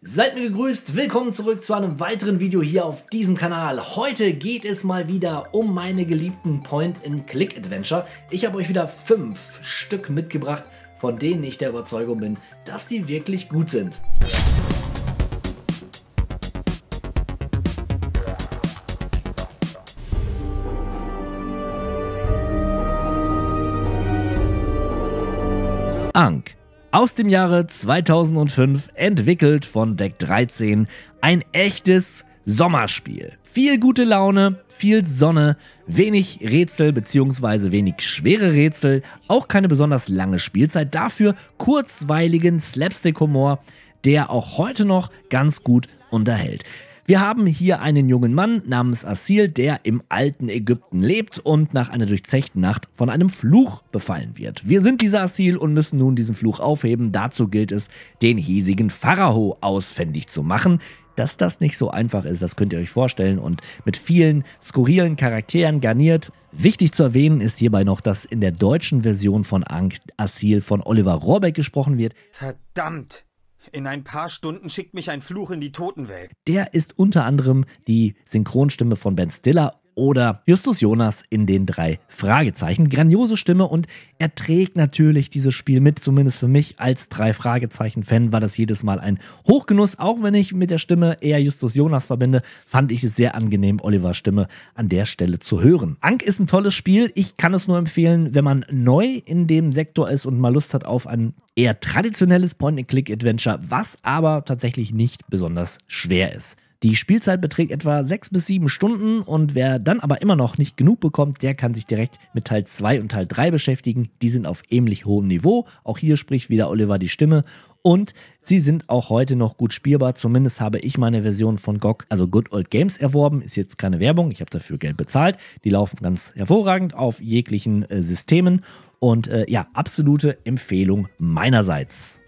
Seid mir gegrüßt, willkommen zurück zu einem weiteren Video hier auf diesem Kanal. Heute geht es mal wieder um meine geliebten Point-and-Click-Adventure. Ich habe euch wieder fünf Stück mitgebracht, von denen ich der Überzeugung bin, dass sie wirklich gut sind. Ank aus dem Jahre 2005 entwickelt von Deck 13 ein echtes Sommerspiel. Viel gute Laune, viel Sonne, wenig Rätsel bzw. wenig schwere Rätsel, auch keine besonders lange Spielzeit, dafür kurzweiligen Slapstick-Humor, der auch heute noch ganz gut unterhält. Wir haben hier einen jungen Mann namens Asil, der im alten Ägypten lebt und nach einer durchzechten Nacht von einem Fluch befallen wird. Wir sind dieser Asil und müssen nun diesen Fluch aufheben. Dazu gilt es, den hiesigen Pharao ausfindig zu machen. Dass das nicht so einfach ist, das könnt ihr euch vorstellen und mit vielen skurrilen Charakteren garniert. Wichtig zu erwähnen ist hierbei noch, dass in der deutschen Version von Angst Asil von Oliver Rohrbeck gesprochen wird. Verdammt! In ein paar Stunden schickt mich ein Fluch in die Totenwelt. Der ist unter anderem die Synchronstimme von Ben Stiller oder Justus Jonas in den drei Fragezeichen. Grandiose Stimme und er trägt natürlich dieses Spiel mit, zumindest für mich als drei Fragezeichen-Fan war das jedes Mal ein Hochgenuss. Auch wenn ich mit der Stimme eher Justus Jonas verbinde, fand ich es sehr angenehm, Olivers Stimme an der Stelle zu hören. Ank ist ein tolles Spiel. Ich kann es nur empfehlen, wenn man neu in dem Sektor ist und mal Lust hat auf ein eher traditionelles Point-and-Click-Adventure, was aber tatsächlich nicht besonders schwer ist. Die Spielzeit beträgt etwa sechs bis sieben Stunden und wer dann aber immer noch nicht genug bekommt, der kann sich direkt mit Teil 2 und Teil 3 beschäftigen. Die sind auf ähnlich hohem Niveau. Auch hier spricht wieder Oliver die Stimme und sie sind auch heute noch gut spielbar. Zumindest habe ich meine Version von GOG, also Good Old Games, erworben. Ist jetzt keine Werbung, ich habe dafür Geld bezahlt. Die laufen ganz hervorragend auf jeglichen äh, Systemen. Und äh, ja, absolute Empfehlung meinerseits.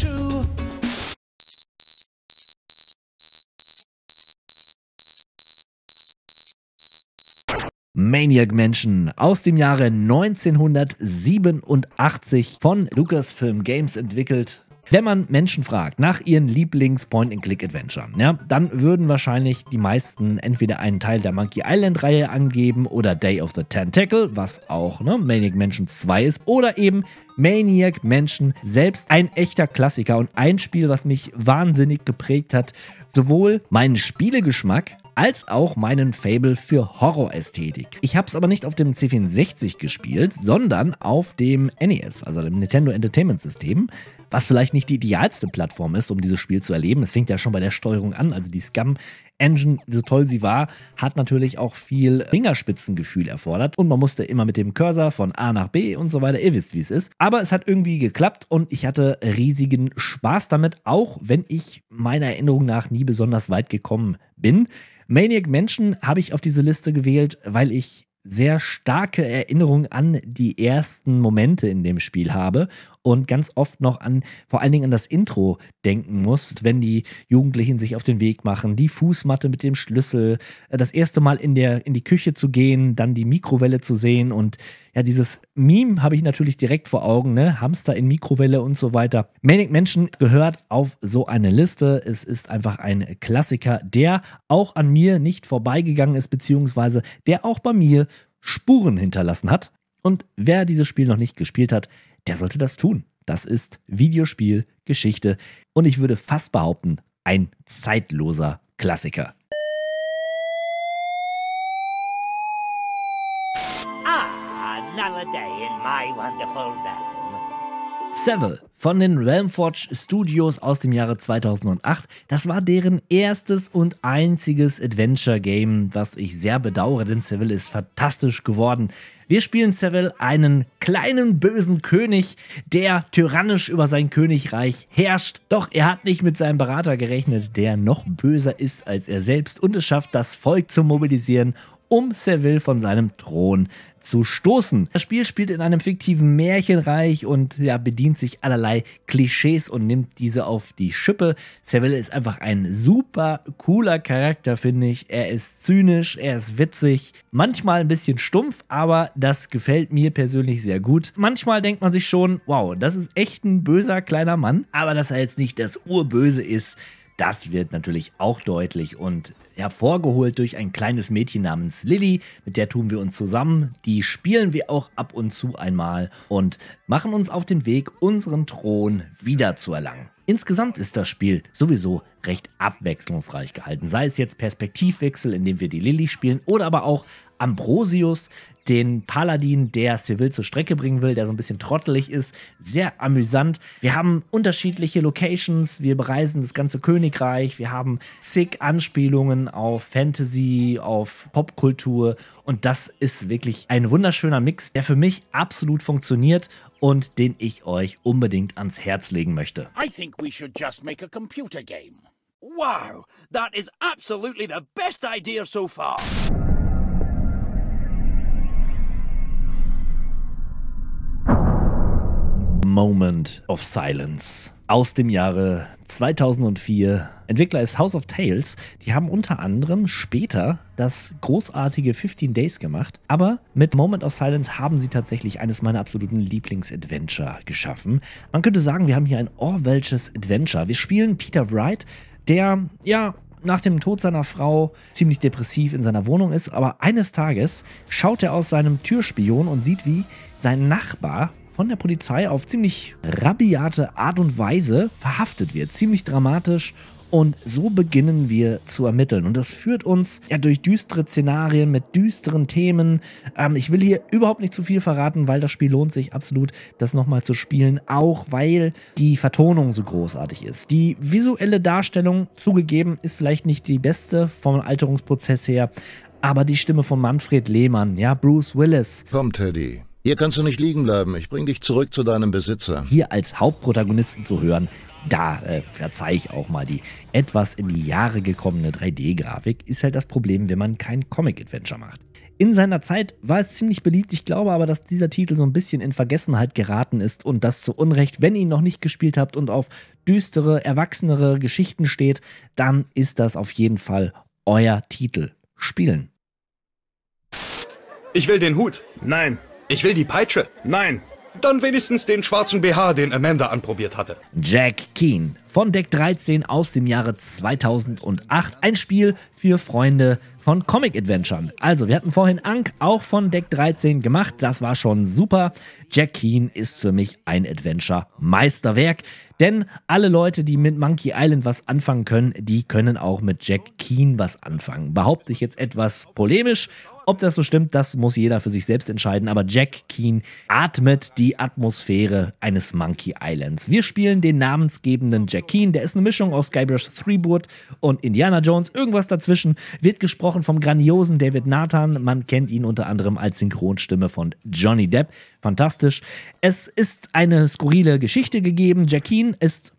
true. Maniac Menschen aus dem Jahre 1987 von Lucasfilm Games entwickelt. Wenn man Menschen fragt nach ihren Lieblings-Point-and-Click-Adventuren, ja, dann würden wahrscheinlich die meisten entweder einen Teil der Monkey Island-Reihe angeben oder Day of the Tentacle, was auch ne, Maniac Mansion 2 ist, oder eben Maniac Mansion selbst. Ein echter Klassiker und ein Spiel, was mich wahnsinnig geprägt hat. Sowohl meinen Spielegeschmack als auch meinen Fable für Horrorästhetik. Ich habe es aber nicht auf dem C64 gespielt, sondern auf dem NES, also dem Nintendo Entertainment System, was vielleicht nicht die idealste Plattform ist, um dieses Spiel zu erleben. Es fängt ja schon bei der Steuerung an, also die Scum Engine, so toll sie war, hat natürlich auch viel Fingerspitzengefühl erfordert und man musste immer mit dem Cursor von A nach B und so weiter, ihr wisst, wie es ist. Aber es hat irgendwie geklappt und ich hatte riesigen Spaß damit, auch wenn ich meiner Erinnerung nach nie besonders weit gekommen bin. Maniac Menschen habe ich auf diese Liste gewählt, weil ich sehr starke Erinnerung an die ersten Momente in dem Spiel habe und ganz oft noch an, vor allen Dingen an das Intro denken muss, wenn die Jugendlichen sich auf den Weg machen, die Fußmatte mit dem Schlüssel, äh, das erste Mal in, der, in die Küche zu gehen, dann die Mikrowelle zu sehen und ja, dieses Meme habe ich natürlich direkt vor Augen, ne? Hamster in Mikrowelle und so weiter. Manic Menschen gehört auf so eine Liste. Es ist einfach ein Klassiker, der auch an mir nicht vorbeigegangen ist, beziehungsweise der auch bei mir Spuren hinterlassen hat. Und wer dieses Spiel noch nicht gespielt hat, der sollte das tun. Das ist Videospiel, Geschichte und ich würde fast behaupten, ein zeitloser Klassiker. Ah, another day in my wonderful life. Seville von den Realmforge Studios aus dem Jahre 2008. Das war deren erstes und einziges Adventure-Game, was ich sehr bedauere, denn Seville ist fantastisch geworden. Wir spielen Seville einen kleinen bösen König, der tyrannisch über sein Königreich herrscht. Doch er hat nicht mit seinem Berater gerechnet, der noch böser ist als er selbst und es schafft, das Volk zu mobilisieren um Seville von seinem Thron zu stoßen. Das Spiel spielt in einem fiktiven Märchenreich und ja, bedient sich allerlei Klischees und nimmt diese auf die Schippe. Seville ist einfach ein super cooler Charakter, finde ich. Er ist zynisch, er ist witzig, manchmal ein bisschen stumpf, aber das gefällt mir persönlich sehr gut. Manchmal denkt man sich schon, wow, das ist echt ein böser kleiner Mann, aber dass er jetzt nicht das Urböse ist, das wird natürlich auch deutlich und hervorgeholt durch ein kleines Mädchen namens Lilly, mit der tun wir uns zusammen. Die spielen wir auch ab und zu einmal und machen uns auf den Weg, unseren Thron wiederzuerlangen. Insgesamt ist das Spiel sowieso recht abwechslungsreich gehalten, sei es jetzt Perspektivwechsel, indem wir die Lilly spielen, oder aber auch Ambrosius, den Paladin, der Seville zur Strecke bringen will, der so ein bisschen trottelig ist. Sehr amüsant. Wir haben unterschiedliche Locations, wir bereisen das ganze Königreich, wir haben zig Anspielungen auf Fantasy, auf Popkultur und das ist wirklich ein wunderschöner Mix, der für mich absolut funktioniert und den ich euch unbedingt ans Herz legen möchte. I think we should just make a computer game. Wow, that is absolutely the best idea so far. Moment of Silence aus dem Jahre 2004. Entwickler ist House of Tales. Die haben unter anderem später das großartige 15 Days gemacht. Aber mit Moment of Silence haben sie tatsächlich eines meiner absoluten Lieblings-Adventure geschaffen. Man könnte sagen, wir haben hier ein Orwellsches Adventure. Wir spielen Peter Wright, der, ja, nach dem Tod seiner Frau ziemlich depressiv in seiner Wohnung ist. Aber eines Tages schaut er aus seinem Türspion und sieht, wie sein Nachbar von der Polizei auf ziemlich rabiate Art und Weise verhaftet wird. Ziemlich dramatisch und so beginnen wir zu ermitteln. Und das führt uns ja durch düstere Szenarien mit düsteren Themen. Ähm, ich will hier überhaupt nicht zu viel verraten, weil das Spiel lohnt sich absolut, das nochmal zu spielen. Auch weil die Vertonung so großartig ist. Die visuelle Darstellung, zugegeben, ist vielleicht nicht die beste vom Alterungsprozess her. Aber die Stimme von Manfred Lehmann, ja, Bruce Willis. Komm, Teddy. Hier kannst du nicht liegen bleiben. Ich bring dich zurück zu deinem Besitzer. Hier als Hauptprotagonisten zu hören, da äh, verzeih ich auch mal die etwas in die Jahre gekommene 3D-Grafik, ist halt das Problem, wenn man kein Comic-Adventure macht. In seiner Zeit war es ziemlich beliebt. Ich glaube aber, dass dieser Titel so ein bisschen in Vergessenheit geraten ist und das zu Unrecht. Wenn ihr ihn noch nicht gespielt habt und auf düstere, erwachsenere Geschichten steht, dann ist das auf jeden Fall euer Titel. Spielen. Ich will den Hut. Nein. Ich will die Peitsche. Nein. Dann wenigstens den schwarzen BH, den Amanda anprobiert hatte. Jack Keane von Deck 13 aus dem Jahre 2008. Ein Spiel für Freunde von Comic Adventuren. Also, wir hatten vorhin Ank auch von Deck 13 gemacht. Das war schon super. Jack Keane ist für mich ein Adventure-Meisterwerk. Denn alle Leute, die mit Monkey Island was anfangen können, die können auch mit Jack Keane was anfangen. Behaupte ich jetzt etwas polemisch, ob das so stimmt, das muss jeder für sich selbst entscheiden. Aber Jack Keen atmet die Atmosphäre eines Monkey Islands. Wir spielen den namensgebenden Jack Keen. Der ist eine Mischung aus Skybrush Threeboot und Indiana Jones. Irgendwas dazwischen wird gesprochen vom grandiosen David Nathan. Man kennt ihn unter anderem als Synchronstimme von Johnny Depp. Fantastisch. Es ist eine skurrile Geschichte gegeben. Jack Keen ist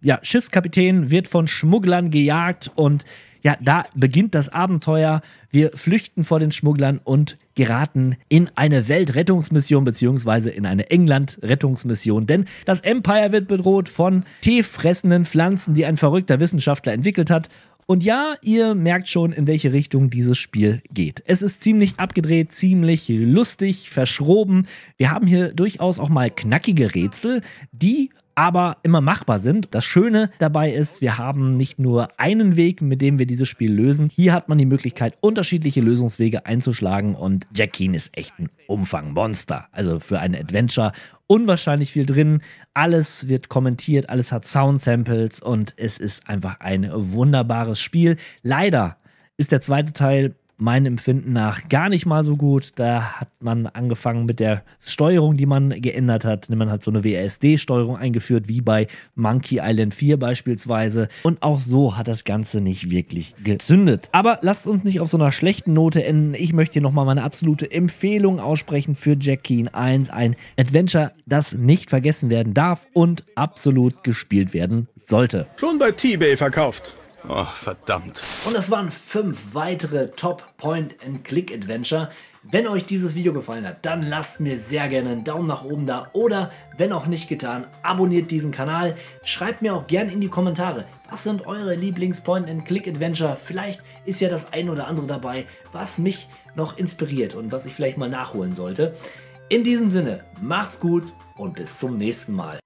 ja, Schiffskapitän wird von Schmugglern gejagt und ja, da beginnt das Abenteuer. Wir flüchten vor den Schmugglern und geraten in eine Weltrettungsmission beziehungsweise in eine England-Rettungsmission. Denn das Empire wird bedroht von teefressenden Pflanzen, die ein verrückter Wissenschaftler entwickelt hat. Und ja, ihr merkt schon, in welche Richtung dieses Spiel geht. Es ist ziemlich abgedreht, ziemlich lustig, verschroben. Wir haben hier durchaus auch mal knackige Rätsel, die aber immer machbar sind. Das Schöne dabei ist, wir haben nicht nur einen Weg, mit dem wir dieses Spiel lösen. Hier hat man die Möglichkeit, unterschiedliche Lösungswege einzuschlagen und Jack Keen ist echt ein Umfangmonster. Also für ein Adventure unwahrscheinlich viel drin. Alles wird kommentiert, alles hat Soundsamples und es ist einfach ein wunderbares Spiel. Leider ist der zweite Teil mein Empfinden nach gar nicht mal so gut. Da hat man angefangen mit der Steuerung, die man geändert hat. Man hat so eine wasd steuerung eingeführt, wie bei Monkey Island 4 beispielsweise. Und auch so hat das Ganze nicht wirklich gezündet. Aber lasst uns nicht auf so einer schlechten Note enden. Ich möchte hier nochmal meine absolute Empfehlung aussprechen für Jack Keen 1. Ein Adventure, das nicht vergessen werden darf und absolut gespielt werden sollte. Schon bei T-Bay verkauft. Oh, verdammt. Und das waren fünf weitere Top Point-and-Click-Adventure. Wenn euch dieses Video gefallen hat, dann lasst mir sehr gerne einen Daumen nach oben da oder, wenn auch nicht getan, abonniert diesen Kanal. Schreibt mir auch gerne in die Kommentare, was sind eure Lieblings-Point-and-Click-Adventure? Vielleicht ist ja das ein oder andere dabei, was mich noch inspiriert und was ich vielleicht mal nachholen sollte. In diesem Sinne, macht's gut und bis zum nächsten Mal.